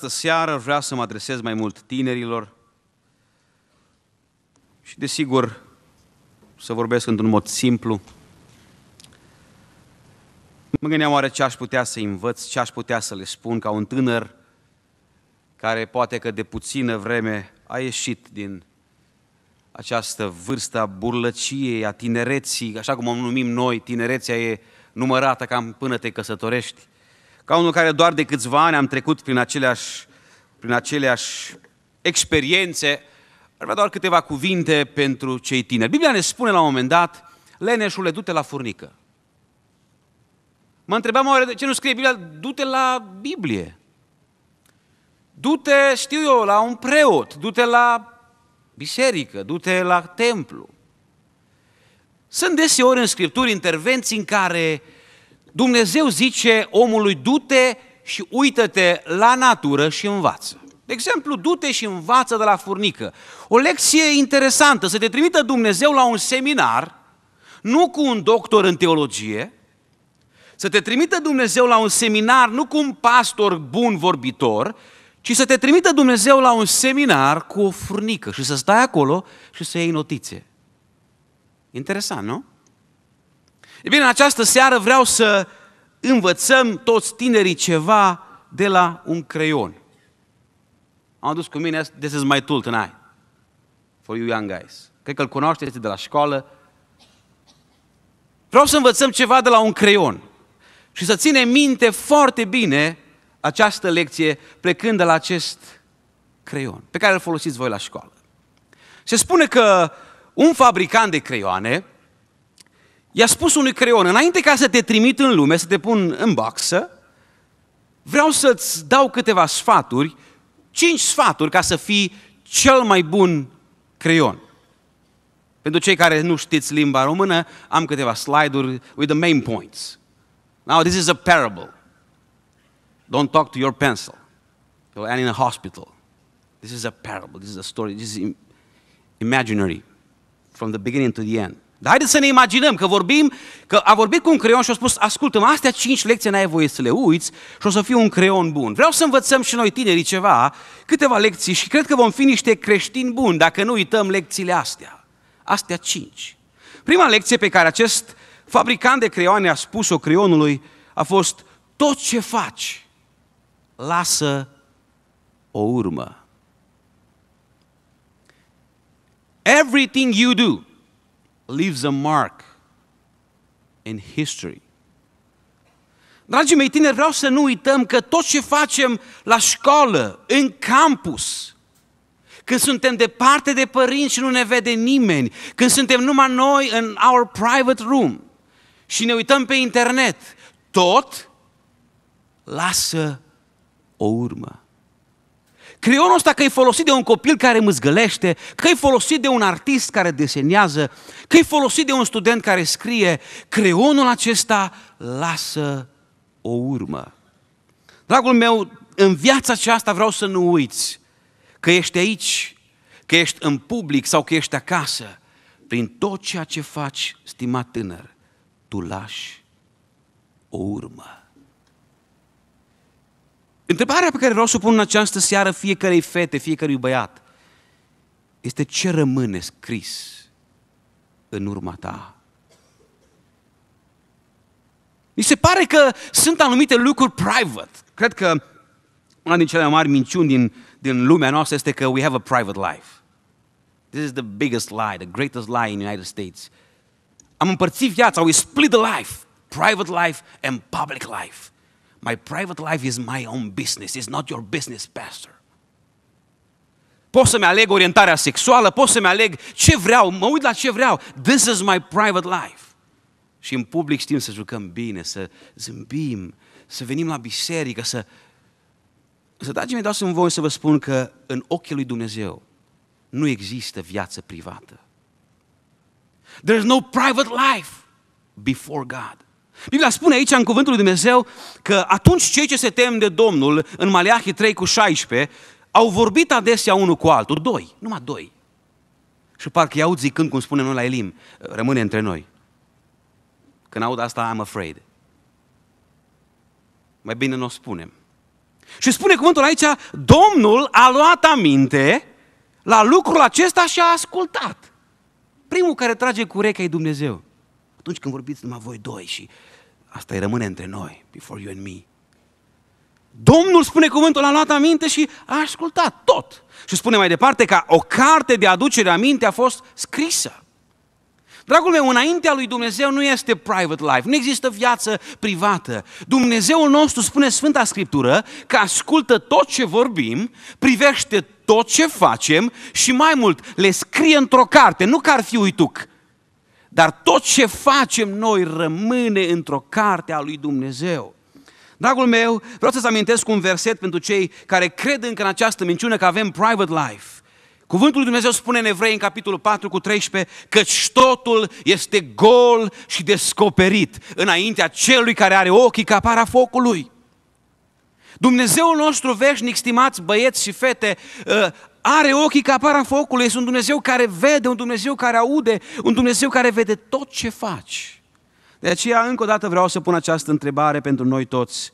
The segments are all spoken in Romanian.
această seară vreau să mă adresez mai mult tinerilor și, desigur, să vorbesc într-un mod simplu. Mă gândeam oare ce aș putea să învăț, ce aș putea să le spun ca un tânăr care poate că de puțină vreme a ieșit din această vârstă a burlăciei, a tinereții, așa cum o numim noi, tinerețea e numărată cam până te căsătorești ca unul care doar de câțiva ani am trecut prin aceleași, prin aceleași experiențe, ar vrea doar câteva cuvinte pentru cei tineri. Biblia ne spune la un moment dat, leneșule, du-te la furnică. Mă întrebam oare de ce nu scrie Biblia, du-te la Biblie. Du-te, știu eu, la un preot, du-te la biserică, du-te la templu. Sunt deseori în Scripturi intervenții în care uh, Dumnezeu zice omului, du-te și uită-te la natură și învață. De exemplu, du-te și învață de la furnică. O lecție interesantă, să te trimită Dumnezeu la un seminar, nu cu un doctor în teologie, să te trimită Dumnezeu la un seminar, nu cu un pastor bun vorbitor, ci să te trimită Dumnezeu la un seminar cu o furnică și să stai acolo și să iei notițe. Interesant, nu? E bine, în această seară vreau să învățăm toți tinerii ceva de la un creion. Am adus cu mine, this is my tool tonight, for you young guys. Cred că îl cunoașteți de la școală. Vreau să învățăm ceva de la un creion și să ținem minte foarte bine această lecție plecând de la acest creion pe care îl folosiți voi la școală. Se spune că un fabricant de creioane i-a spus unui creion, înainte ca să te trimit în lume, să te pun în boxă, vreau să-ți dau câteva sfaturi, cinci sfaturi ca să fii cel mai bun creion. Pentru cei care nu știți limba română, am câteva slide-uri with the main points. Now, this is a parable. Don't talk to your pencil. You're in a hospital. This is a parable. This is a story. This is imaginary from the beginning to the end. Dar haideți să ne imaginăm că vorbim, că a vorbit cu un creion și a spus, ascultă-mă, astea cinci lecții n-ai voie să le uiți și o să fiu un creion bun. Vreau să învățăm și noi tinerii ceva, câteva lecții și cred că vom fi niște creștini buni dacă nu uităm lecțiile astea. Astea cinci. Prima lecție pe care acest fabricant de creioane a spus-o creionului a fost, tot ce faci, lasă o urmă. Everything you do, leaves a mark in history. Dragii mei tineri, vreau să nu uităm că tot ce facem la școală, în campus, când suntem departe de părinți și nu ne vede nimeni, când suntem numai noi în our private room și ne uităm pe internet, tot lasă o urmă. Creionul ăsta că e folosit de un copil care mâzgălește, că e folosit de un artist care desenează, că e folosit de un student care scrie, creionul acesta lasă o urmă. Dragul meu, în viața aceasta vreau să nu uiți că ești aici, că ești în public sau că ești acasă. Prin tot ceea ce faci, stimat tânăr, tu lași o urmă. Întrebarea pe care vreau să o pun în această seară fiecarei fete, fiecărui băiat, este ce rămâne scris în urma ta. Mi se pare că sunt anumite lucruri private. Cred că una din cele mai mari minciuni din, din lumea noastră este că we have a private life. This is the biggest lie, the greatest lie in the United States. Am împărțit viața, we split the life. Private life and public life. My private life is my own business. It's not your business, pastor. Pot să-mi aleg orientarea sexuală, pot să-mi aleg ce vreau, mă uit la ce vreau. This is my private life. Și în public știm să jucăm bine, să zâmbim, să venim la biserică, să... Să dragii mei, dau să-mi voi să vă spun că în ochii lui Dumnezeu nu există viață privată. There is no private life before God. Biblia spune aici în cuvântul lui Dumnezeu că atunci cei ce se tem de Domnul în Maleahii 3 cu 16 au vorbit adesea unul cu altul, doi, numai doi. Și parcă i-aud zicând, cum spune noi la Elim, rămâne între noi. Când aud asta, I'm afraid. Mai bine nu o spunem. Și spune cuvântul aici, Domnul a luat aminte la lucrul acesta și a ascultat. Primul care trage cu urechea e Dumnezeu atunci când vorbiți numai voi doi și asta îi rămâne între noi, before you and me. Domnul spune cuvântul, a luat aminte și a ascultat tot. Și spune mai departe că o carte de aducere a minte a fost scrisă. Dragul meu, înaintea lui Dumnezeu nu este private life, nu există viață privată. Dumnezeul nostru spune Sfânta Scriptură că ascultă tot ce vorbim, privește tot ce facem și mai mult, le scrie într-o carte, nu că ar fi uituc, dar tot ce facem noi rămâne într-o carte a lui Dumnezeu. Dragul meu, vreau să-ți amintesc un verset pentru cei care cred încă în această minciună că avem private life. Cuvântul lui Dumnezeu spune în Evrei, în capitolul 4 cu 13, că totul este gol și descoperit înaintea celui care are ochii ca para focului. Dumnezeul nostru veșnic, stimați băieți și fete, ă, are ochii ca para focului, este un Dumnezeu care vede, un Dumnezeu care aude, un Dumnezeu care vede tot ce faci. De aceea, încă o dată vreau să pun această întrebare pentru noi toți.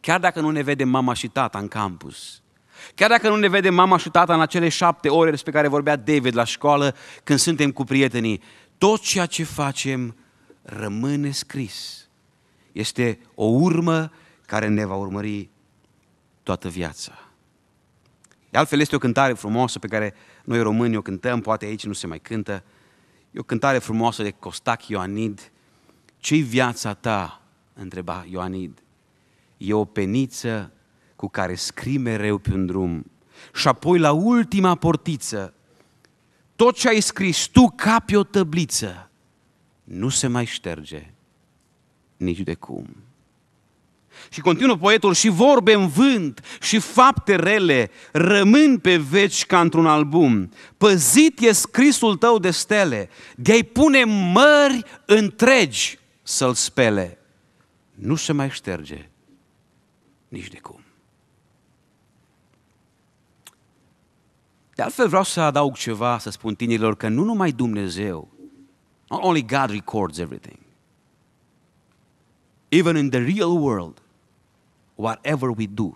Chiar dacă nu ne vede mama și tata în campus, chiar dacă nu ne vede mama și tata în acele șapte ore despre care vorbea David la școală, când suntem cu prietenii, tot ceea ce facem rămâne scris. Este o urmă care ne va urmări toată viața. De altfel este o cântare frumoasă pe care noi românii o cântăm, poate aici nu se mai cântă. E o cântare frumoasă de Costac Ioanid. Ce-i viața ta? întreba Ioanid. E o peniță cu care scrii mereu pe un drum. Și apoi la ultima portiță, tot ce ai scris tu ca pe o tăbliță, nu se mai șterge nici de cum. Și continuă poetul, și vorbe în vânt și fapte rele rămân pe veci ca într-un album. Păzit e scrisul tău de stele, de-ai pune mări întregi să-l spele. Nu se mai șterge nici de cum. De altfel vreau să adaug ceva, să spun tinerilor, că nu numai Dumnezeu, not only God records everything, even in the real world, whatever we do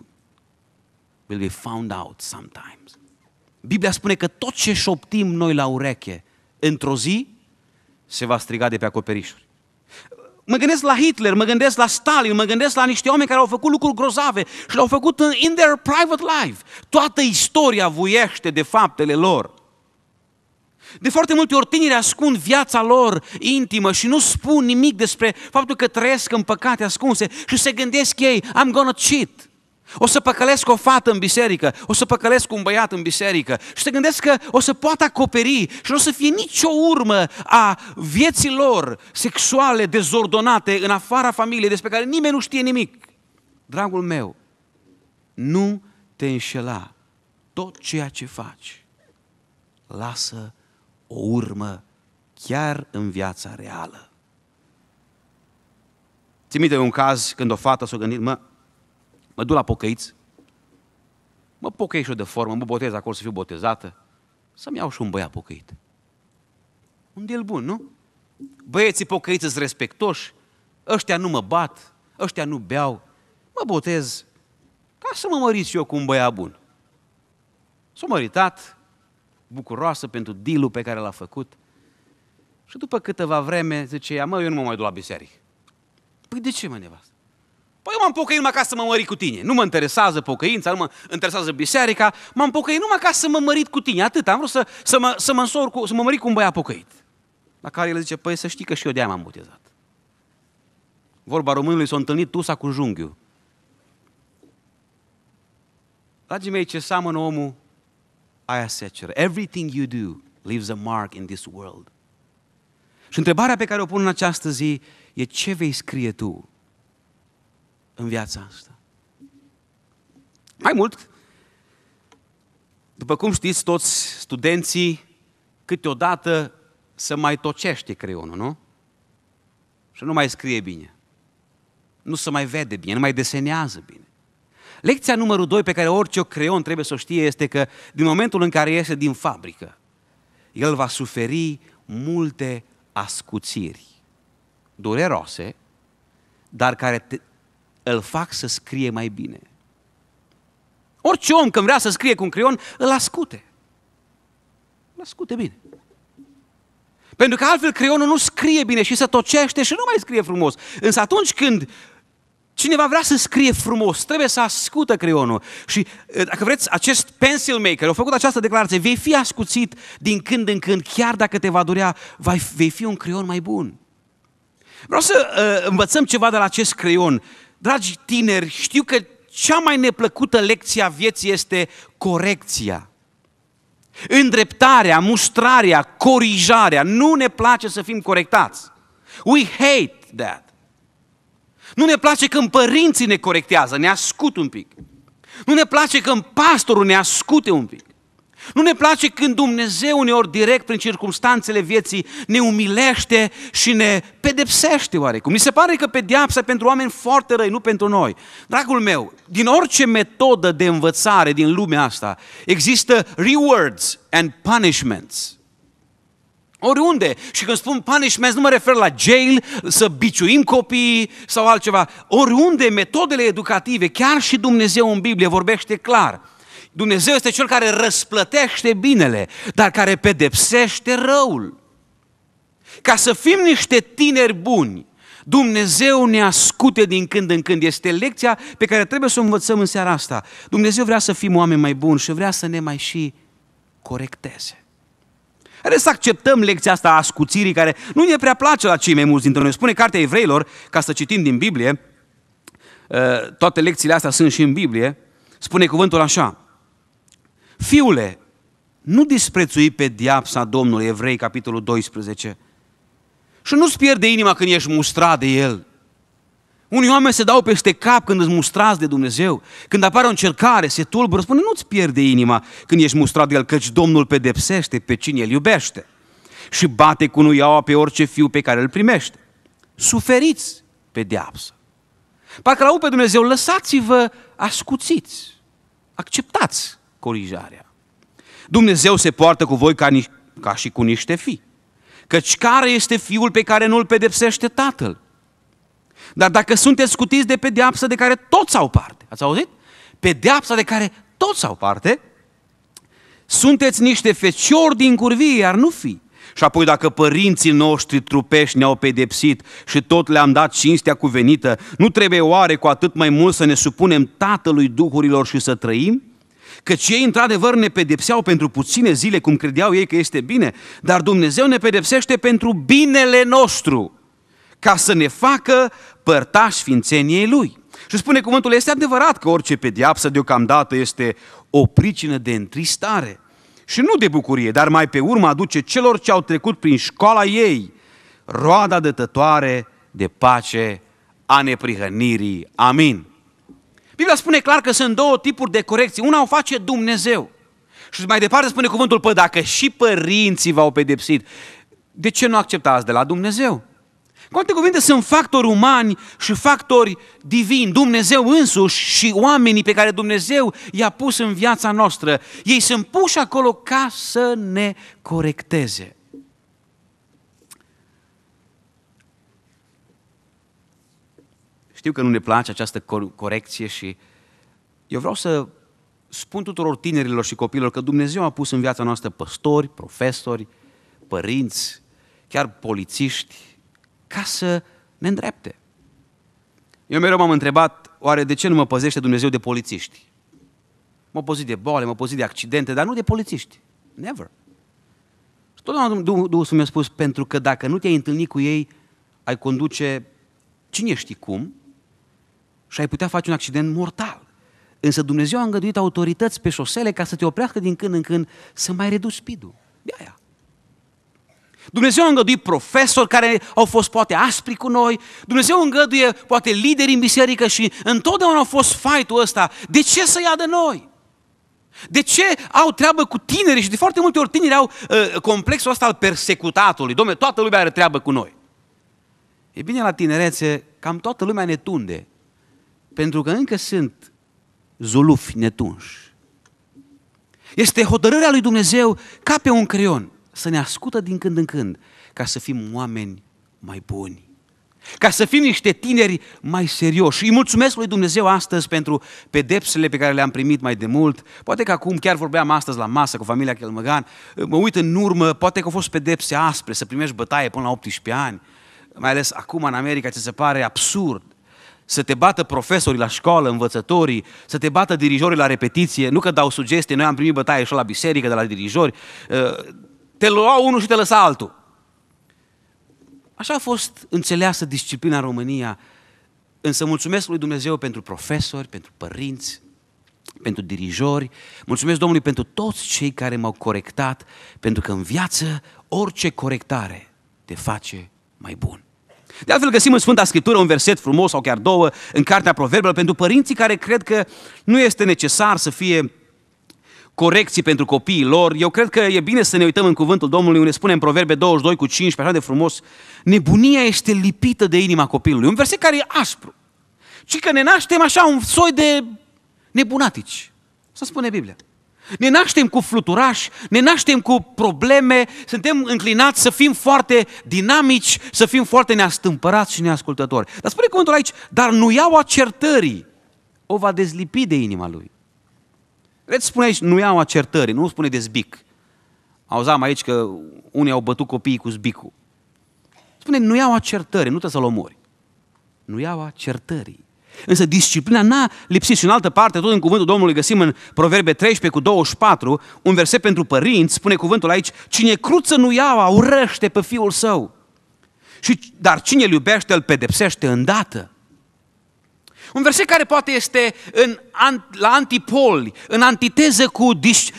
will be found out sometimes. Biblia spune că tot ce șoptim noi la ureche, într-o zi, se va striga de pe acoperișuri. Mă gândesc la Hitler, mă gândesc la Stalin, mă gândesc la niște oameni care au făcut lucruri grozave și le-au făcut în in their private life. Toată istoria vuiește de faptele lor. De foarte multe ori tinerii ascund viața lor intimă și nu spun nimic despre faptul că trăiesc în păcate ascunse și se gândesc ei, I'm gonna cheat. O să păcălesc o fată în biserică, o să păcălesc un băiat în biserică și se gândesc că o să poată acoperi și nu o să fie nicio urmă a vieții lor sexuale dezordonate în afara familiei despre care nimeni nu știe nimic. Dragul meu, nu te înșela. Tot ceea ce faci, lasă o urmă chiar în viața reală. Ți minte un caz când o fată s-a gândit, mă, mă duc la pocăiți, mă pocăiesc eu de formă, mă botez acolo să fiu botezată, să-mi iau și un băiat pocăit. Un el bun, nu? Băieții pocăiți sunt respectoși, ăștia nu mă bat, ăștia nu beau, mă botez ca să mă măriți eu cu un băiat bun. S-a măritat, bucuroasă pentru dilu pe care l-a făcut. Și după câteva vreme zice ea, mă, eu nu mă mai duc la biserică. Păi de ce, mă, nevastă? Păi eu m-am pocăit numai ca să mă mărit cu tine. Nu mă interesează pocăința, nu mă interesează biserica. M-am pocăit numai ca să mă mărit cu tine. Atât, am vrut să, să, mă, să, mă, însor cu, să mă mărit cu un băiat pocăit. La care el zice, păi să știi că și eu de-aia m-am botezat. Vorba românului s-a întâlnit tusa cu junghiul. Dragii mei, ce seamănă omul aia ceră. Everything you do leaves a mark in this world. Și întrebarea pe care o pun în această zi e ce vei scrie tu în viața asta? Mai mult, după cum știți toți studenții, câteodată să mai tocește creionul, nu? Și nu mai scrie bine. Nu se mai vede bine, nu mai desenează bine. Lecția numărul 2 pe care orice creon trebuie să o știe este că din momentul în care iese din fabrică, el va suferi multe ascuțiri dureroase, dar care te, îl fac să scrie mai bine. Orice om când vrea să scrie cu un creion, îl ascute. Îl ascute bine. Pentru că altfel creionul nu scrie bine și se tocește și nu mai scrie frumos. Însă atunci când Cineva vrea să scrie frumos, trebuie să ascută creionul. Și eh, dacă vreți, acest pencil maker a făcut această declarație, vei fi ascuțit din când în când, chiar dacă te va durea, vei fi un creion mai bun. Vreau să uh, învățăm ceva de la acest creion. Dragi tineri, știu că cea mai neplăcută lecție a vieții este corecția. Îndreptarea, mustrarea, corijarea. Nu ne place să fim corectați. We hate that. Nu ne place când părinții ne corectează, ne ascut un pic. Nu ne place când pastorul ne ascute un pic. Nu ne place când Dumnezeu uneori direct prin circumstanțele vieții ne umilește și ne pedepsește oarecum. Mi se pare că pedeapsa e pentru oameni foarte răi, nu pentru noi. Dragul meu, din orice metodă de învățare din lumea asta există rewards and punishments. Oriunde. Și când spun punishment, nu mă refer la jail, să biciuim copiii sau altceva. Oriunde metodele educative, chiar și Dumnezeu în Biblie vorbește clar. Dumnezeu este cel care răsplătește binele, dar care pedepsește răul. Ca să fim niște tineri buni, Dumnezeu ne ascute din când în când. Este lecția pe care trebuie să o învățăm în seara asta. Dumnezeu vrea să fim oameni mai buni și vrea să ne mai și corecteze. Haideți să acceptăm lecția asta a scuțirii care nu ne prea place la cei mai mulți dintre noi. Spune Cartea Evreilor, ca să citim din Biblie, uh, toate lecțiile astea sunt și în Biblie, spune cuvântul așa, Fiule, nu disprețui diapsa Domnului Evrei, capitolul 12, și nu-ți pierde inima când ești mustrat de el, unii oameni se dau peste cap când îți mustrați de Dumnezeu. Când apare o încercare, se tulbură, spune, nu-ți pierde inima când ești mustrat de El, căci Domnul pedepsește pe cine El iubește și bate cu nuiaua pe orice fiu pe care îl primește. Suferiți pe deapsă. Parcă l pe Dumnezeu, lăsați-vă ascuțiți, acceptați corijarea. Dumnezeu se poartă cu voi ca, ni- ca și cu niște fii, căci care este fiul pe care nu-l pedepsește tatăl? Dar dacă sunteți scutiți de pedeapsă de care toți au parte, ați auzit? Pedeapsa de care toți au parte, sunteți niște feciori din curvie, iar nu fi. Și apoi dacă părinții noștri trupești ne-au pedepsit și tot le-am dat cinstea cuvenită, nu trebuie oare cu atât mai mult să ne supunem Tatălui Duhurilor și să trăim? Că ei într-adevăr ne pedepseau pentru puține zile, cum credeau ei că este bine, dar Dumnezeu ne pedepsește pentru binele nostru ca să ne facă părtași ființeniei Lui. Și spune cuvântul, este adevărat că orice pediapsă deocamdată este o pricină de întristare și nu de bucurie, dar mai pe urmă aduce celor ce au trecut prin școala ei roada dătătoare de pace a neprihănirii. Amin. Biblia spune clar că sunt două tipuri de corecții. Una o face Dumnezeu. Și mai departe spune cuvântul, pă, dacă și părinții v-au pedepsit, de ce nu acceptați de la Dumnezeu? Cu alte cuvinte, sunt factori umani și factori divini. Dumnezeu însuși și oamenii pe care Dumnezeu i-a pus în viața noastră, ei sunt puși acolo ca să ne corecteze. Știu că nu ne place această corecție și eu vreau să spun tuturor tinerilor și copilor că Dumnezeu a pus în viața noastră păstori, profesori, părinți, chiar polițiști, ca să ne îndrepte. Eu mereu m-am întrebat, oare de ce nu mă păzește Dumnezeu de polițiști? Mă păzit de boale, mă păzit de accidente, dar nu de polițiști. Never. Și totdeauna Duhul Sfânt mi-a spus, pentru că dacă nu te-ai întâlnit cu ei, ai conduce cine știi cum și ai putea face un accident mortal. Însă Dumnezeu a îngăduit autorități pe șosele ca să te oprească din când în când să mai reduci speed-ul. De aia. Dumnezeu îngăduie profesori care au fost poate aspri cu noi, Dumnezeu îngăduie poate lideri în biserică și întotdeauna a fost fightul ăsta. De ce să ia de noi? De ce au treabă cu tineri și de foarte multe ori tineri au uh, complexul ăsta al persecutatului? Domne, toată lumea are treabă cu noi. E bine, la tinerețe, cam toată lumea ne tunde. Pentru că încă sunt zulufi netunși. Este hotărârea lui Dumnezeu ca pe un creion? să ne ascută din când în când, ca să fim oameni mai buni, ca să fim niște tineri mai serioși. Îi mulțumesc lui Dumnezeu astăzi pentru pedepsele pe care le-am primit mai de mult. Poate că acum chiar vorbeam astăzi la masă cu familia Chelmăgan, mă uit în urmă, poate că au fost pedepse aspre, să primești bătaie până la 18 ani, mai ales acum în America, ți se pare absurd să te bată profesorii la școală, învățătorii, să te bată dirijorii la repetiție, nu că dau sugestii, noi am primit bătaie și la biserică de la dirijori, ă, te lua unul și te lăsa altul. Așa a fost înțeleasă disciplina în România. Însă mulțumesc lui Dumnezeu pentru profesori, pentru părinți, pentru dirijori. Mulțumesc Domnului pentru toți cei care m-au corectat, pentru că în viață orice corectare te face mai bun. De altfel găsim în Sfânta Scriptură un verset frumos sau chiar două în Cartea Proverbelor pentru părinții care cred că nu este necesar să fie corecții pentru copiii lor. Eu cred că e bine să ne uităm în cuvântul Domnului, unde spune în Proverbe 22 cu 15, așa de frumos, nebunia este lipită de inima copilului. Un verset care e aspru. Și că ne naștem așa un soi de nebunatici. Să spune Biblia. Ne naștem cu fluturași, ne naștem cu probleme, suntem înclinați să fim foarte dinamici, să fim foarte neastâmpărați și neascultători. Dar spune cuvântul aici, dar nu iau acertării, o va dezlipi de inima lui. Vedeți, spune aici, nu iau acertări, nu spune de zbic. Auzam aici că unii au bătut copiii cu zbicul. Spune, nu iau acertări, nu trebuie să-l omori. Nu iau certării. Însă disciplina n-a lipsit și în altă parte, tot în cuvântul Domnului găsim în Proverbe 13 cu 24, un verset pentru părinți, spune cuvântul aici, cine cruță nu iau, urăște pe fiul său. Și, dar cine îl iubește, îl pedepsește îndată. Un verset care poate este în, la antipoli, în antiteză cu dis,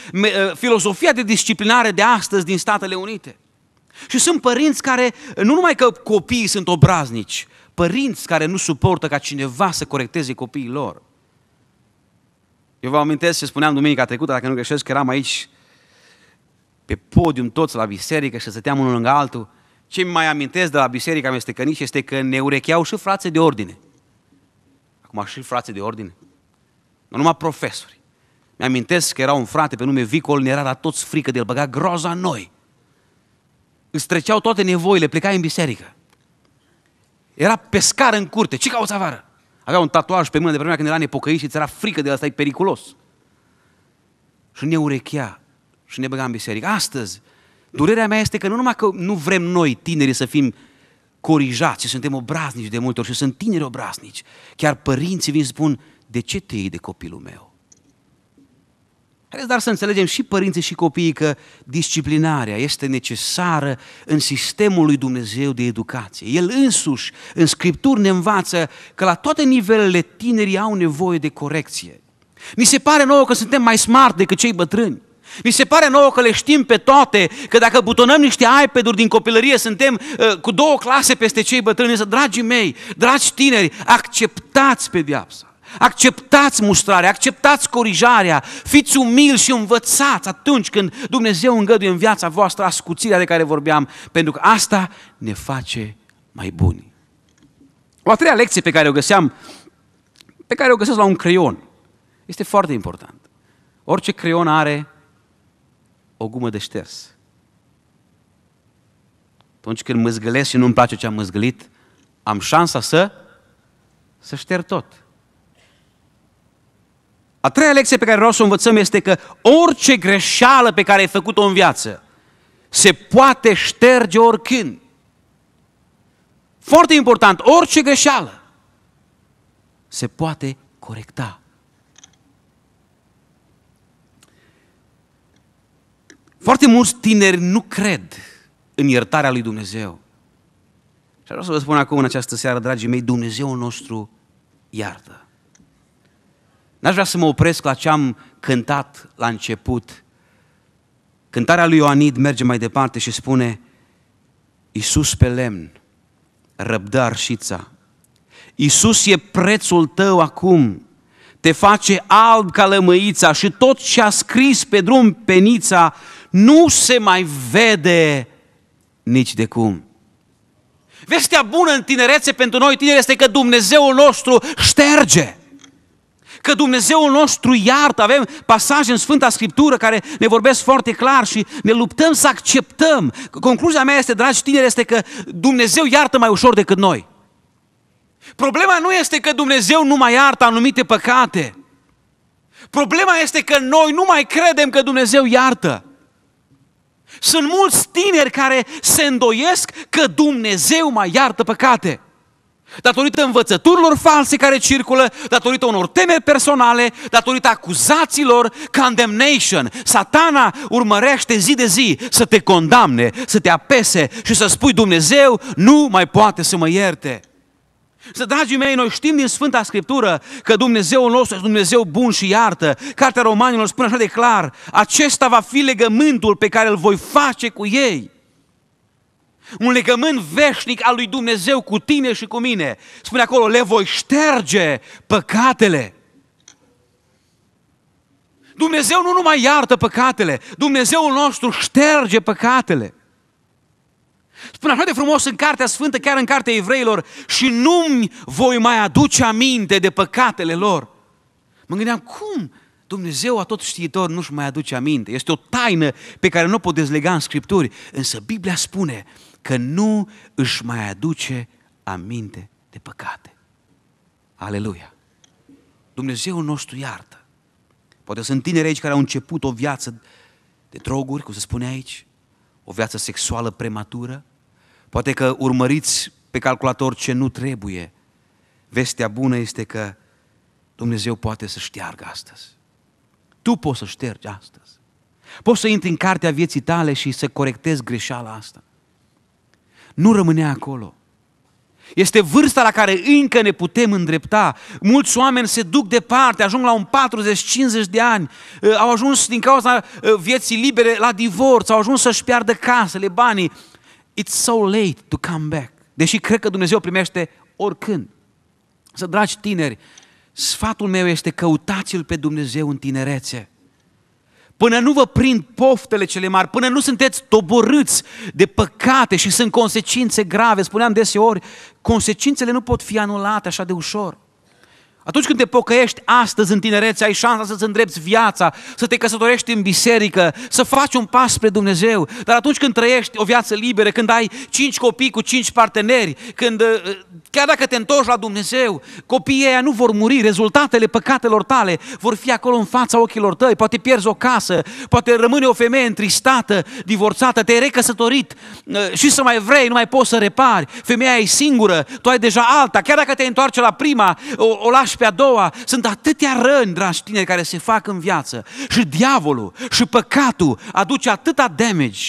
ă, filozofia de disciplinare de astăzi din Statele Unite. Și sunt părinți care, nu numai că copiii sunt obraznici, părinți care nu suportă ca cineva să corecteze copiii lor. Eu vă amintesc ce spuneam duminica trecută, dacă nu greșesc, că eram aici pe podium toți la biserică și stăteam unul lângă altul. Ce mi mai amintesc de la biserica amestecănici este că ne urecheau și frațe de ordine acum și frații de ordine. Nu numai profesori. Mi-amintesc că era un frate pe nume Vicol, ne era la toți frică de el, băga groaza în noi. Îți treceau toate nevoile, plecai în biserică. Era pescar în curte, ce cauți afară? Avea un tatuaj pe mână de vremea când era nepocăit și ți era frică de asta, e periculos. Și ne urechea și ne băga în biserică. Astăzi, durerea mea este că nu numai că nu vrem noi, tinerii, să fim corijați și suntem obraznici de multe ori și sunt tineri obraznici. Chiar părinții vin și spun, de ce te iei de copilul meu? Haideți dar să înțelegem și părinții și copiii că disciplinarea este necesară în sistemul lui Dumnezeu de educație. El însuși, în Scripturi, ne învață că la toate nivelele tinerii au nevoie de corecție. Mi se pare nouă că suntem mai smart decât cei bătrâni. Mi se pare nouă că le știm pe toate, că dacă butonăm niște iPad-uri din copilărie, suntem uh, cu două clase peste cei bătrâni. Însă, dragii mei, dragi tineri, acceptați pediapsa. Acceptați mustrarea, acceptați corijarea, fiți umili și învățați atunci când Dumnezeu îngăduie în viața voastră ascuțirea de care vorbeam, pentru că asta ne face mai buni. O a treia lecție pe care o găseam, pe care o găsesc la un creion, este foarte important. Orice creion are o gumă de șters. Atunci când măzgălesc și nu-mi place ce am măzgălit, am șansa să, să șterg tot. A treia lecție pe care vreau să o învățăm este că orice greșeală pe care ai făcut-o în viață se poate șterge oricând. Foarte important, orice greșeală se poate corecta Foarte mulți tineri nu cred în iertarea lui Dumnezeu. Și vreau să vă spun acum în această seară, dragii mei, Dumnezeu nostru iartă. N-aș vrea să mă opresc la ce am cântat la început. Cântarea lui Ioanid merge mai departe și spune Iisus pe lemn, răbdă arșița. Iisus e prețul tău acum, te face alb ca lămâița și tot ce a scris pe drum penița nu se mai vede nici de cum. Vestea bună în tinerețe pentru noi tineri este că Dumnezeul nostru șterge. Că Dumnezeul nostru iartă. Avem pasaje în Sfânta Scriptură care ne vorbesc foarte clar și ne luptăm să acceptăm. Concluzia mea este, dragi tineri, este că Dumnezeu iartă mai ușor decât noi. Problema nu este că Dumnezeu nu mai iartă anumite păcate. Problema este că noi nu mai credem că Dumnezeu iartă. Sunt mulți tineri care se îndoiesc că Dumnezeu mai iartă păcate. Datorită învățăturilor false care circulă, datorită unor teme personale, datorită acuzațiilor, condemnation. Satana urmărește zi de zi să te condamne, să te apese și să spui Dumnezeu nu mai poate să mă ierte. Să, dragii mei, noi știm din Sfânta Scriptură că Dumnezeul nostru este Dumnezeu bun și iartă. Cartea Romanilor spune așa de clar, acesta va fi legământul pe care îl voi face cu ei. Un legământ veșnic al lui Dumnezeu cu tine și cu mine. Spune acolo, le voi șterge păcatele. Dumnezeu nu numai iartă păcatele, Dumnezeul nostru șterge păcatele. Spune așa de frumos în Cartea Sfântă, chiar în Cartea Evreilor, și nu-mi voi mai aduce aminte de păcatele lor. Mă gândeam, cum? Dumnezeu a tot știitor nu-și mai aduce aminte. Este o taină pe care nu o pot dezlega în Scripturi. Însă Biblia spune că nu își mai aduce aminte de păcate. Aleluia! Dumnezeu nostru iartă. Poate sunt tineri aici care au început o viață de droguri, cum se spune aici, o viață sexuală prematură, Poate că urmăriți pe calculator ce nu trebuie. Vestea bună este că Dumnezeu poate să șteargă astăzi. Tu poți să ștergi astăzi. Poți să intri în cartea vieții tale și să corectezi greșeala asta. Nu rămâne acolo. Este vârsta la care încă ne putem îndrepta. Mulți oameni se duc departe, ajung la un 40-50 de ani, au ajuns din cauza uh, vieții libere la divorț, au ajuns să-și piardă casele, banii, It's so late to come back. Deși cred că Dumnezeu primește oricând. Să dragi tineri, sfatul meu este căutați-L pe Dumnezeu în tinerețe. Până nu vă prind poftele cele mari, până nu sunteți toborâți de păcate și sunt consecințe grave, spuneam deseori, consecințele nu pot fi anulate așa de ușor. Atunci când te pocăiești astăzi în tinerețe, ai șansa să-ți îndrepți viața, să te căsătorești în biserică, să faci un pas spre Dumnezeu. Dar atunci când trăiești o viață liberă, când ai cinci copii cu cinci parteneri, când uh, Chiar dacă te întorci la Dumnezeu, copiii ăia nu vor muri, rezultatele păcatelor tale vor fi acolo în fața ochilor tăi, poate pierzi o casă, poate rămâne o femeie întristată, divorțată, te-ai recăsătorit ă, și să mai vrei, nu mai poți să repari, femeia e singură, tu ai deja alta, chiar dacă te întorci la prima, o, o lași pe a doua, sunt atâtea răni, dragi tineri, care se fac în viață și diavolul și păcatul aduce atâta damage,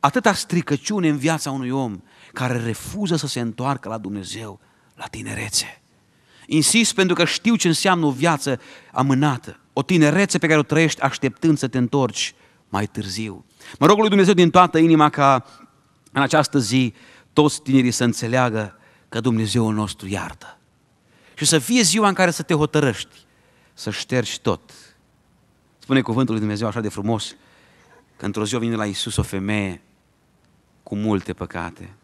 atâta stricăciune în viața unui om, care refuză să se întoarcă la Dumnezeu la tinerețe. Insist pentru că știu ce înseamnă o viață amânată, o tinerețe pe care o trăiești așteptând să te întorci mai târziu. Mă rog lui Dumnezeu din toată inima ca în această zi toți tinerii să înțeleagă că Dumnezeu nostru iartă. Și să fie ziua în care să te hotărăști, să ștergi tot. Spune cuvântul lui Dumnezeu așa de frumos, că într-o zi vine la Isus o femeie cu multe păcate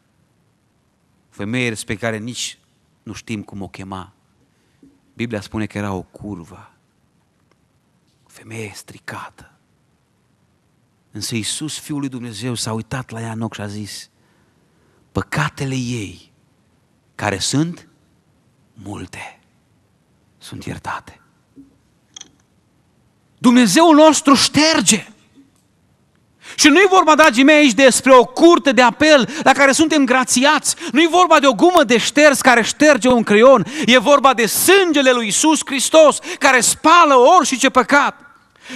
femeie despre care nici nu știm cum o chema. Biblia spune că era o curvă, o femeie stricată. Însă Iisus, Fiul lui Dumnezeu, s-a uitat la ea în ochi și a zis, păcatele ei, care sunt multe, sunt iertate. Dumnezeul nostru șterge. Și nu-i vorba, dragii mei, aici despre o curte de apel la care suntem grațiați. Nu-i vorba de o gumă de șters care șterge un creion. E vorba de sângele lui Isus Hristos care spală orice păcat.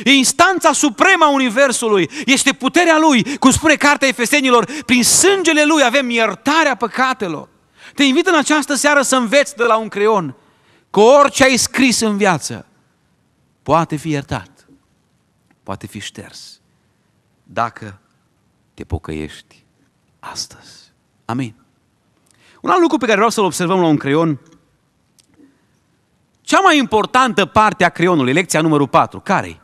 E instanța supremă a Universului. Este puterea Lui, cum spune Cartea Efesenilor, prin sângele Lui avem iertarea păcatelor. Te invit în această seară să înveți de la un creion că orice ai scris în viață poate fi iertat, poate fi șters dacă te pocăiești astăzi. Amin. Un alt lucru pe care vreau să-l observăm la un creion, cea mai importantă parte a creionului, lecția numărul 4, care -i?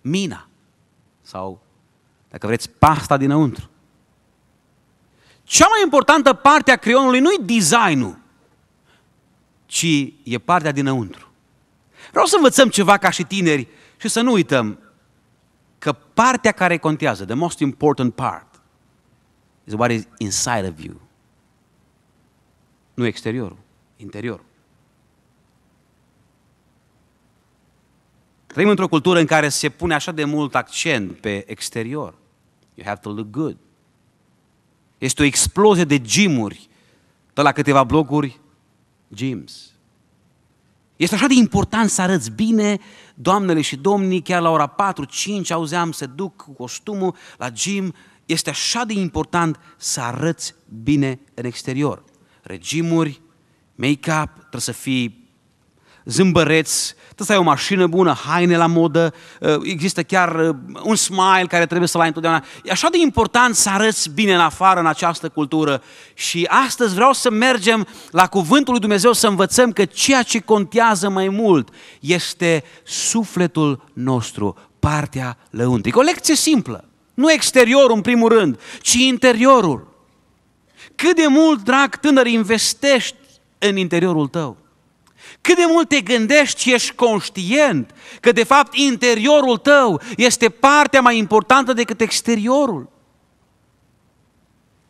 Mina. Sau, dacă vreți, pasta dinăuntru. Cea mai importantă parte a creionului nu-i designul, ci e partea dinăuntru. Vreau să învățăm ceva ca și tineri și să nu uităm că partea care contează, the most important part, is what is inside of you. Nu exteriorul, interiorul. Trăim într-o cultură în care se pune așa de mult accent pe exterior. You have to look good. Este o explozie de gimuri, de la câteva blocuri gyms. Este așa de important să arăți bine, doamnele și domnii, chiar la ora 4-5 auzeam, să duc cu costumul la gym. Este așa de important să arăți bine în exterior. Regimuri, make-up, trebuie să fii zâmbăreți, trebuie să ai o mașină bună, haine la modă, ă, există chiar ă, un smile care trebuie să-l ai întotdeauna. E așa de important să arăți bine în afară în această cultură. Și astăzi vreau să mergem la cuvântul lui Dumnezeu să învățăm că ceea ce contează mai mult este sufletul nostru, partea lăuntrică. O lecție simplă. Nu exteriorul în primul rând, ci interiorul. Cât de mult, drag tânăr, investești în interiorul tău. Cât de mult te gândești și ești conștient că de fapt interiorul tău este partea mai importantă decât exteriorul.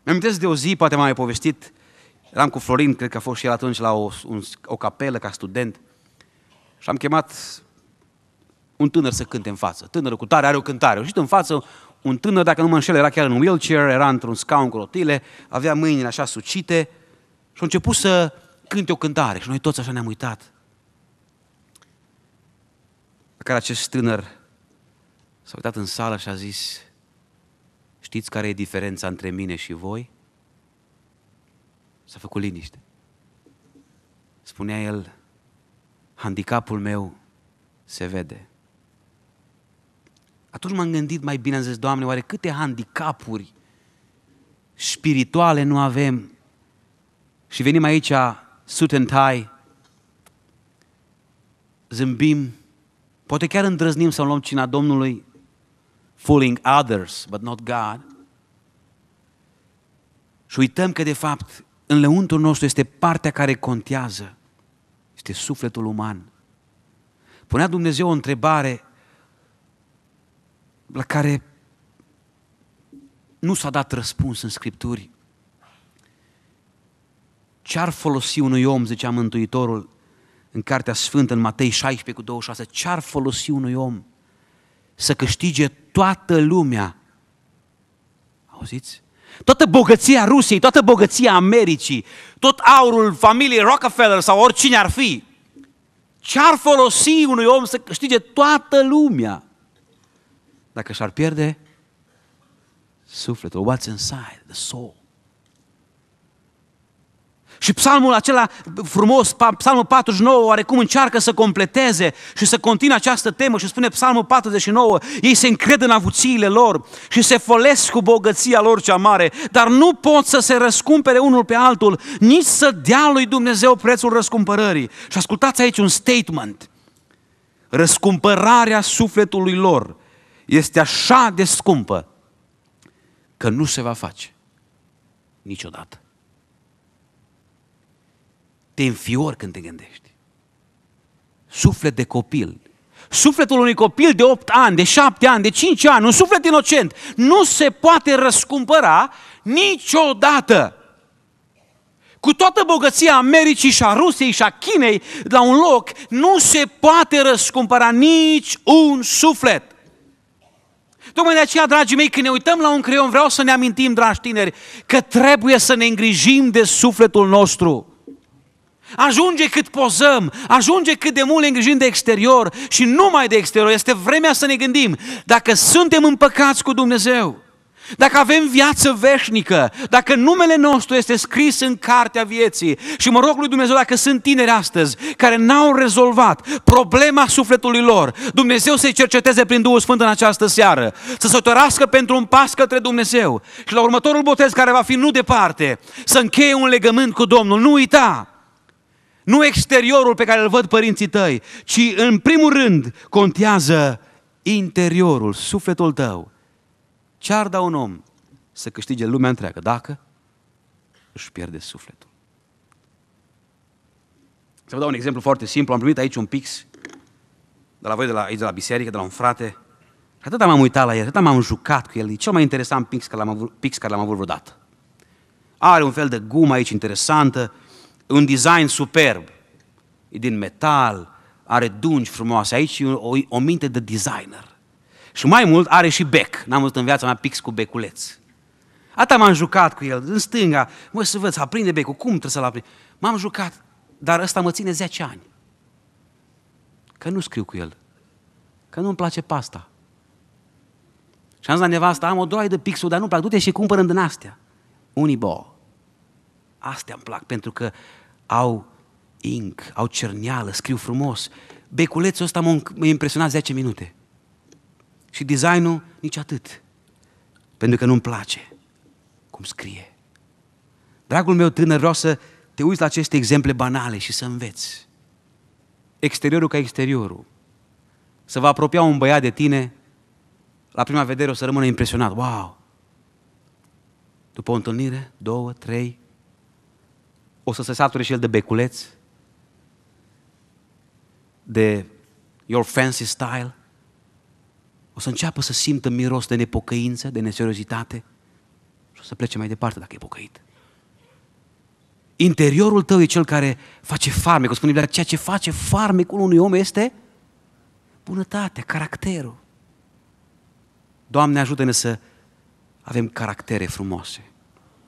mi amintesc de o zi, poate m-am mai povestit, eram cu Florin, cred că a fost și el atunci la o, un, o capelă ca student și am chemat un tânăr să cânte în față. Tânărul cu tare are o cântare. și în față un tânăr, dacă nu mă înșel, era chiar în wheelchair, era într-un scaun cu rotile, avea mâinile așa sucite și a început să cânte o cântare și noi toți așa ne-am uitat. La care acest tânăr s-a uitat în sală și a zis, știți care e diferența între mine și voi? S-a făcut liniște. Spunea el, handicapul meu se vede. Atunci m-am gândit mai bine, am zis, Doamne, oare câte handicapuri spirituale nu avem? Și venim aici suit and tie, zâmbim, poate chiar îndrăznim să luăm cina Domnului, fooling others, but not God, și uităm că, de fapt, în lăuntul nostru este partea care contează, este sufletul uman. Punea Dumnezeu o întrebare la care nu s-a dat răspuns în Scripturi. Ce-ar folosi unui om, zicea Mântuitorul în Cartea Sfântă, în Matei 16 cu 26, ce-ar folosi unui om să câștige toată lumea? Auziți? Toată bogăția Rusiei, toată bogăția Americii, tot aurul familiei Rockefeller sau oricine ar fi, ce-ar folosi unui om să câștige toată lumea? Dacă și-ar pierde sufletul, what's inside, the soul. Și psalmul acela frumos, psalmul 49, oarecum încearcă să completeze și să continue această temă și spune psalmul 49, ei se încred în avuțiile lor și se folesc cu bogăția lor cea mare, dar nu pot să se răscumpere unul pe altul, nici să dea lui Dumnezeu prețul răscumpărării. Și ascultați aici un statement. Răscumpărarea sufletului lor este așa de scumpă că nu se va face niciodată te înfior când te gândești. Suflet de copil. Sufletul unui copil de 8 ani, de 7 ani, de 5 ani, un suflet inocent, nu se poate răscumpăra niciodată. Cu toată bogăția Americii și a Rusiei și a Chinei la un loc, nu se poate răscumpăra nici un suflet. Tocmai de aceea, dragii mei, când ne uităm la un creion, vreau să ne amintim, dragi tineri, că trebuie să ne îngrijim de sufletul nostru. Ajunge cât pozăm, ajunge cât de mult îngrijim de exterior și numai de exterior. Este vremea să ne gândim dacă suntem împăcați cu Dumnezeu, dacă avem viață veșnică, dacă numele nostru este scris în cartea vieții și mă rog lui Dumnezeu dacă sunt tineri astăzi care n-au rezolvat problema sufletului lor, Dumnezeu să-i cerceteze prin Duhul Sfânt în această seară, să se tărască pentru un pas către Dumnezeu și la următorul botez care va fi nu departe, să încheie un legământ cu Domnul. Nu uita, nu exteriorul pe care îl văd părinții tăi, ci în primul rând contează interiorul, sufletul tău. Ce ar da un om să câștige lumea întreagă dacă își pierde sufletul? Să vă dau un exemplu foarte simplu. Am primit aici un pix de la voi, de la, aici de la biserică, de la un frate. Atât m-am uitat la el, atât m-am jucat cu el. E cel mai interesant pix care l-am avut, pix care l-am avut vreodată. Are un fel de gumă aici interesantă, un design superb, e din metal, are dungi frumoase, aici e o, o minte de designer. Și mai mult are și bec, n-am văzut în viața mea pix cu beculeț. Ata m-am jucat cu el, în stânga, mă să văd, să aprinde becul, cum trebuie să-l aprind? M-am jucat, dar ăsta mă ține 10 ani. Că nu scriu cu el, că nu-mi place pasta. Și am zis la nevastă, am o doi de pixul, dar nu-mi plac, du-te și cumpără din astea. Unii, astea îmi plac, pentru că au inc, au cerneală, scriu frumos. Beculețul ăsta m-a impresionat 10 minute. Și designul nici atât. Pentru că nu-mi place cum scrie. Dragul meu tânăr, vreau să te uiți la aceste exemple banale și să înveți. Exteriorul ca exteriorul. Să va apropia un băiat de tine, la prima vedere o să rămână impresionat. Wow! După o întâlnire, două, trei, o să se sature și el de beculeți, de your fancy style, o să înceapă să simtă miros de nepocăință, de neseriozitate și o să plece mai departe dacă e pocăit. Interiorul tău e cel care face farmecul. Spune Biblia, ceea ce face farmecul unui om este bunătate, caracterul. Doamne, ajută-ne să avem caractere frumoase.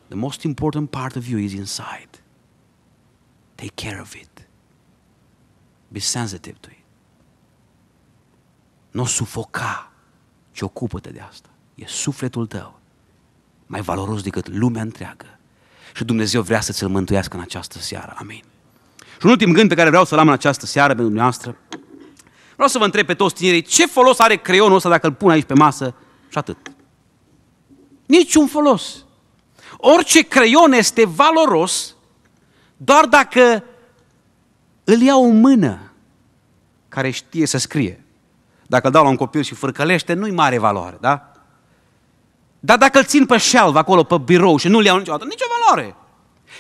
The most important part of you is inside. Take care of it. Be sensitive to it. Nu sufoca, ci ocupă-te de asta. E sufletul tău mai valoros decât lumea întreagă. Și Dumnezeu vrea să ți-l mântuiască în această seară. Amin. Și un ultim gând pe care vreau să-l am în această seară pentru dumneavoastră. Vreau să vă întreb pe toți tinerii, ce folos are creionul ăsta dacă îl pun aici pe masă și atât? Niciun folos. Orice creion este valoros doar dacă îl ia o mână care știe să scrie. Dacă îl dau la un copil și fârcălește, nu-i mare valoare, da? Dar dacă îl țin pe șalv acolo, pe birou și nu-l iau niciodată, nicio valoare.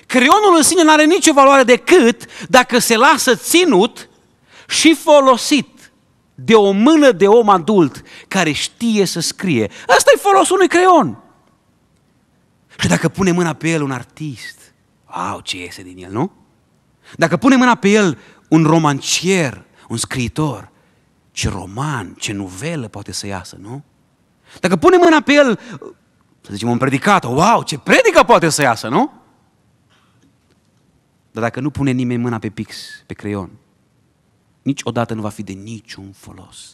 Creionul în sine nu are nicio valoare decât dacă se lasă ținut și folosit de o mână de om adult care știe să scrie. Asta e folosul unui creion. Și dacă pune mâna pe el un artist, au, ce iese din el, nu? Dacă pune mâna pe el un romancier, un scriitor, ce roman, ce novelă poate să iasă, nu? Dacă pune mâna pe el, să zicem, un predicat, wow, ce predică poate să iasă, nu? Dar dacă nu pune nimeni mâna pe pix, pe creion, niciodată nu va fi de niciun folos.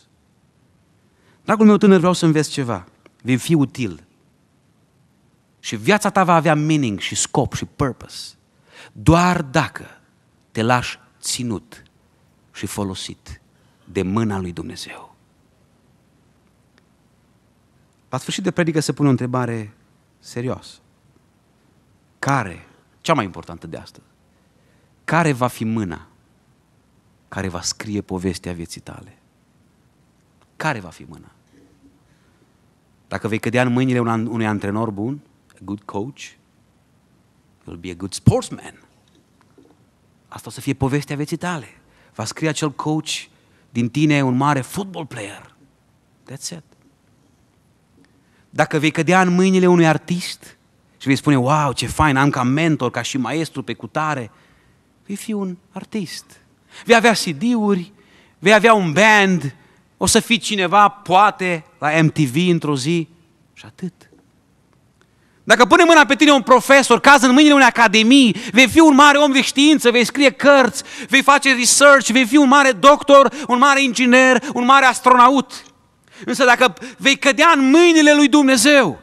Dragul meu tânăr, vreau să înveți ceva. Vei fi util și viața ta va avea meaning și scop și purpose. Doar dacă te lași ținut și folosit de mâna lui Dumnezeu. La sfârșit de predică se pune o întrebare serioasă. Care, cea mai importantă de astăzi, care va fi mâna care va scrie povestea vieții tale? Care va fi mâna? Dacă vei cădea în mâinile unui antrenor bun, a good coach, you'll be a good sportsman. Asta o să fie povestea vieții tale. Va scrie acel coach din tine un mare football player. That's it. Dacă vei cădea în mâinile unui artist și vei spune, wow, ce fain, am ca mentor, ca și maestru pe cutare, vei fi un artist. Vei avea CD-uri, vei avea un band, o să fii cineva, poate, la MTV într-o zi și atât. Dacă pune mâna pe tine un profesor, caz în mâinile unei academii, vei fi un mare om de știință, vei scrie cărți, vei face research, vei fi un mare doctor, un mare inginer, un mare astronaut. Însă dacă vei cădea în mâinile lui Dumnezeu,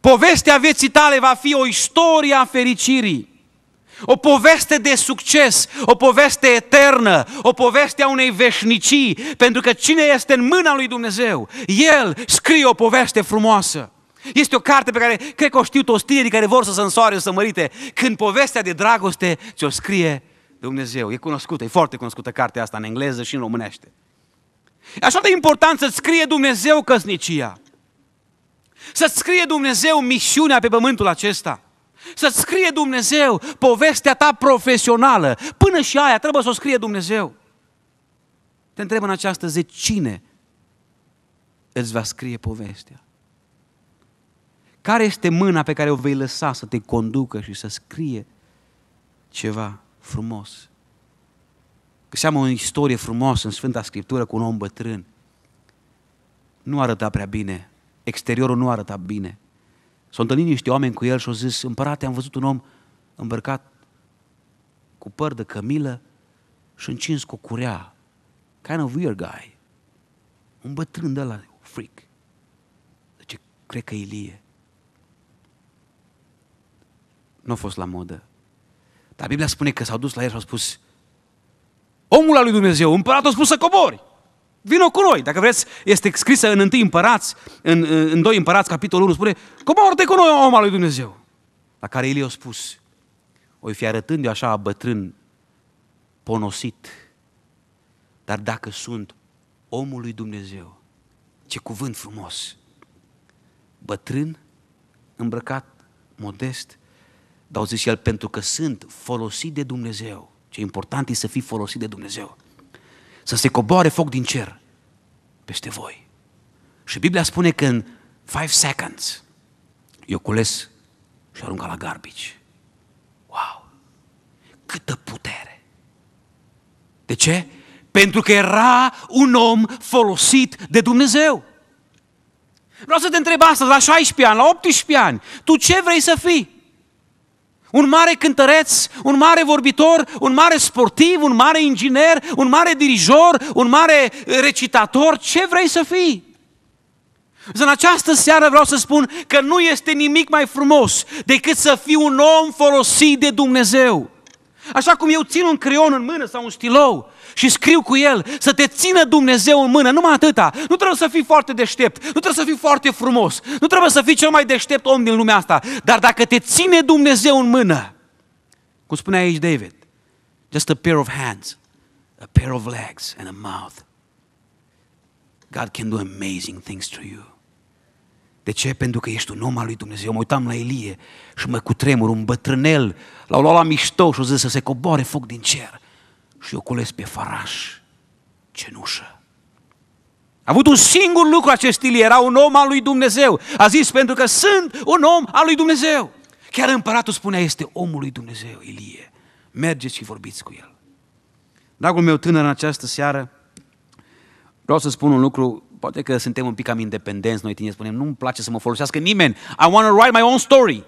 povestea vieții tale va fi o istorie a fericirii. O poveste de succes, o poveste eternă, o poveste a unei veșnicii, pentru că cine este în mâna lui Dumnezeu, El scrie o poveste frumoasă. Este o carte pe care cred că o știu toți tinerii care vor să se însoare, să mărite. Când povestea de dragoste ți-o scrie Dumnezeu. E cunoscută, e foarte cunoscută cartea asta în engleză și în românește. E așa de important să scrie Dumnezeu căsnicia. să scrie Dumnezeu misiunea pe pământul acesta. să scrie Dumnezeu povestea ta profesională. Până și aia trebuie să o scrie Dumnezeu. Te întreb în această zi, cine îți va scrie povestea? Care este mâna pe care o vei lăsa să te conducă și să scrie ceva frumos? Găseam o istorie frumoasă în Sfânta Scriptură cu un om bătrân. Nu arăta prea bine, exteriorul nu arăta bine. S-au întâlnit niște oameni cu el și au zis, împărate, am văzut un om îmbrăcat cu păr de cămilă și încins cu curea. Kind of weird guy. Un bătrân de la freak. Deci cred că Ilie nu a fost la modă. Dar Biblia spune că s-au dus la el și au spus, omul al lui Dumnezeu, împăratul a spus să cobori. Vino cu noi. Dacă vreți, este scrisă în întâi împărați, în, în doi împărați, capitolul 1, spune, coboară-te cu noi, omul al lui Dumnezeu. La care el i-a spus, oi fi arătând eu așa bătrân, ponosit, dar dacă sunt omul lui Dumnezeu, ce cuvânt frumos, bătrân, îmbrăcat, modest, dar au zis el, pentru că sunt folosit de Dumnezeu. Ce important e să fii folosit de Dumnezeu. Să se coboare foc din cer peste voi. Și Biblia spune că în 5 seconds eu cules și arunca la garbici. Wow! Câtă putere! De ce? Pentru că era un om folosit de Dumnezeu. Vreau să te întreb asta, la 16 ani, la 18 ani, tu ce vrei să fii? un mare cântăreț, un mare vorbitor, un mare sportiv, un mare inginer, un mare dirijor, un mare eh, recitator, ce vrei să fii? în această seară vreau să spun că nu este nimic mai frumos decât să fii un om folosit de Dumnezeu. Așa cum eu țin un creion în mână sau un stilou, și scriu cu el, să te țină Dumnezeu în mână, numai atâta. Nu trebuie să fii foarte deștept, nu trebuie să fii foarte frumos, nu trebuie să fii cel mai deștept om din lumea asta, dar dacă te ține Dumnezeu în mână, cum spunea aici David, just a pair of hands, a pair of legs and a mouth. God can do amazing things to you. De ce? Pentru că ești un om al lui Dumnezeu. Mă uitam la Elie și mă cutremur, un bătrânel, l-au luat la mișto și au zis să se coboare foc din cer și o cules pe faraș, cenușă. A avut un singur lucru acest stil, era un om al lui Dumnezeu. A zis, pentru că sunt un om al lui Dumnezeu. Chiar împăratul spunea, este omul lui Dumnezeu, Ilie. Mergeți și vorbiți cu el. Dragul meu tânăr, în această seară, vreau să spun un lucru, poate că suntem un pic cam independenți, noi tine spunem, nu-mi place să mă folosească nimeni. I want to write my own story.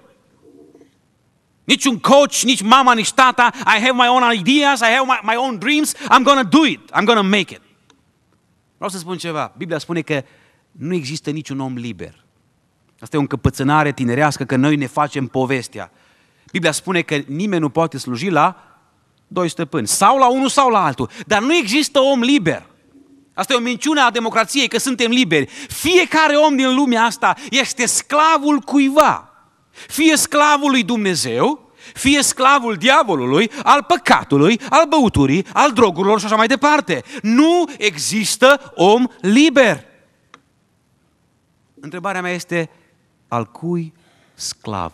Niciun coach, nici mama, nici tata. I have my own ideas, I have my, my own dreams. I'm gonna do it. I'm gonna make it. Vreau să spun ceva. Biblia spune că nu există niciun om liber. Asta e o încăpățânare tinerească că noi ne facem povestea. Biblia spune că nimeni nu poate sluji la doi stăpâni, sau la unul sau la altul. Dar nu există om liber. Asta e o minciune a democrației, că suntem liberi. Fiecare om din lumea asta este sclavul cuiva. Fie sclavul lui Dumnezeu, fie sclavul diavolului, al păcatului, al băuturii, al drogurilor și așa mai departe. Nu există om liber. Întrebarea mea este, al cui sclav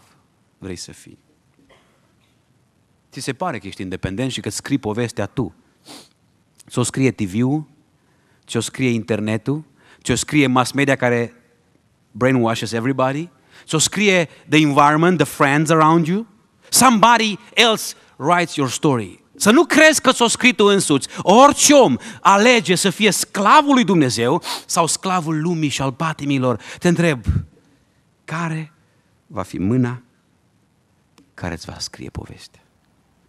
vrei să fii? Ți se pare că ești independent și că scrii povestea tu. Ți-o scrie TV-ul, ți-o scrie internetul, ți-o scrie mass media care brainwashes everybody – So scrie the environment, the friends around you. Somebody else writes your story. Să nu crezi că s-o scris tu însuți. Orice om alege să fie sclavul lui Dumnezeu sau sclavul lumii și al patimilor. Te întreb, care va fi mâna care îți va scrie povestea?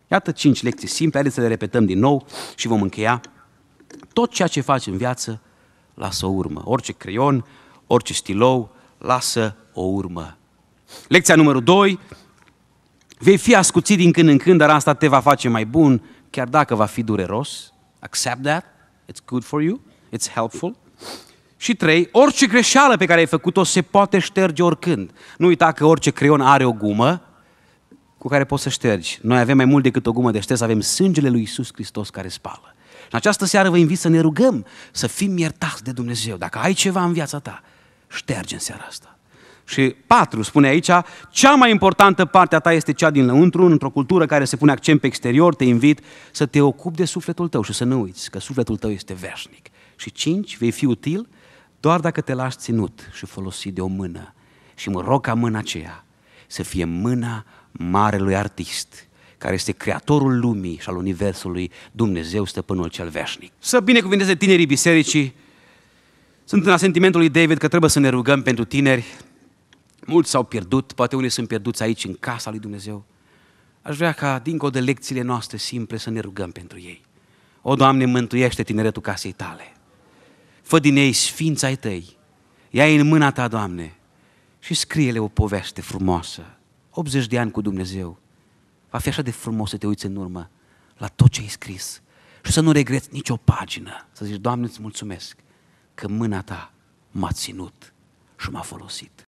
Iată cinci lecții simple, haideți să le repetăm din nou și vom încheia. Tot ceea ce faci în viață, lasă o urmă. Orice creion, orice stilou, lasă o urmă. Lecția numărul 2, vei fi ascuțit din când în când, dar asta te va face mai bun, chiar dacă va fi dureros. Accept that, it's good for you, it's helpful. Și trei, orice greșeală pe care ai făcut-o se poate șterge oricând. Nu uita că orice creion are o gumă cu care poți să ștergi. Noi avem mai mult decât o gumă de șters, avem sângele lui Isus Hristos care spală. Și în această seară vă invit să ne rugăm să fim iertați de Dumnezeu. Dacă ai ceva în viața ta Șterge în seara asta. Și patru spune aici, cea mai importantă parte a ta este cea din lăuntru, într-o cultură care se pune accent pe exterior, te invit să te ocupi de sufletul tău și să nu uiți că sufletul tău este veșnic. Și cinci, vei fi util doar dacă te lași ținut și folosit de o mână. Și mă rog ca mâna aceea să fie mâna marelui artist, care este creatorul lumii și al universului, Dumnezeu, stăpânul cel veșnic. Să binecuvinteze tinerii bisericii, sunt în asentimentul lui David că trebuie să ne rugăm pentru tineri. Mulți s-au pierdut, poate unii sunt pierduți aici în casa lui Dumnezeu. Aș vrea ca, dincolo de lecțiile noastre simple, să ne rugăm pentru ei. O, Doamne, mântuiește tineretul casei tale. Fă din ei sfința ai tăi. Ia-i în mâna ta, Doamne, și scrie-le o poveste frumoasă. 80 de ani cu Dumnezeu. Va fi așa de frumos să te uiți în urmă la tot ce ai scris și să nu regreți nicio pagină. Să zici, Doamne, îți mulțumesc că mâna ta m-a ținut și m-a folosit.